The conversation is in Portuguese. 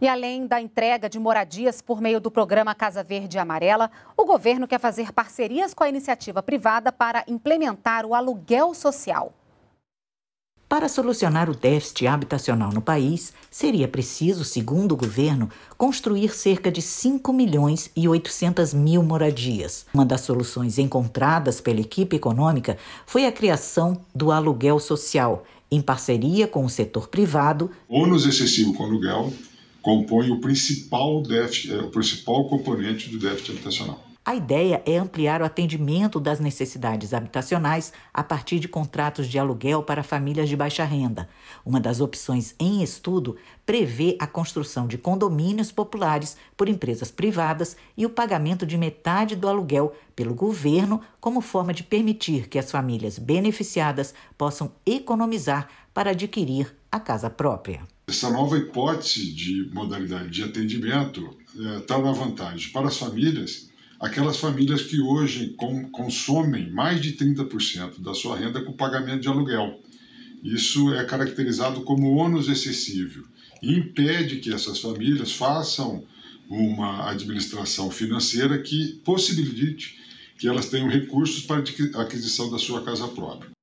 E além da entrega de moradias por meio do programa Casa Verde e Amarela, o governo quer fazer parcerias com a iniciativa privada para implementar o aluguel social. Para solucionar o déficit habitacional no país, seria preciso, segundo o governo, construir cerca de 5 milhões e 800 mil moradias. Uma das soluções encontradas pela equipe econômica foi a criação do aluguel social, em parceria com o setor privado. Ônus excessivo com aluguel compõe o principal, déficit, é, o principal componente do déficit habitacional. A ideia é ampliar o atendimento das necessidades habitacionais a partir de contratos de aluguel para famílias de baixa renda. Uma das opções em estudo prevê a construção de condomínios populares por empresas privadas e o pagamento de metade do aluguel pelo governo, como forma de permitir que as famílias beneficiadas possam economizar para adquirir a casa própria essa nova hipótese de modalidade de atendimento eh, traz tá na vantagem para as famílias, aquelas famílias que hoje consomem mais de 30% da sua renda com pagamento de aluguel. Isso é caracterizado como ônus excessivo e impede que essas famílias façam uma administração financeira que possibilite que elas tenham recursos para a aquisição da sua casa própria.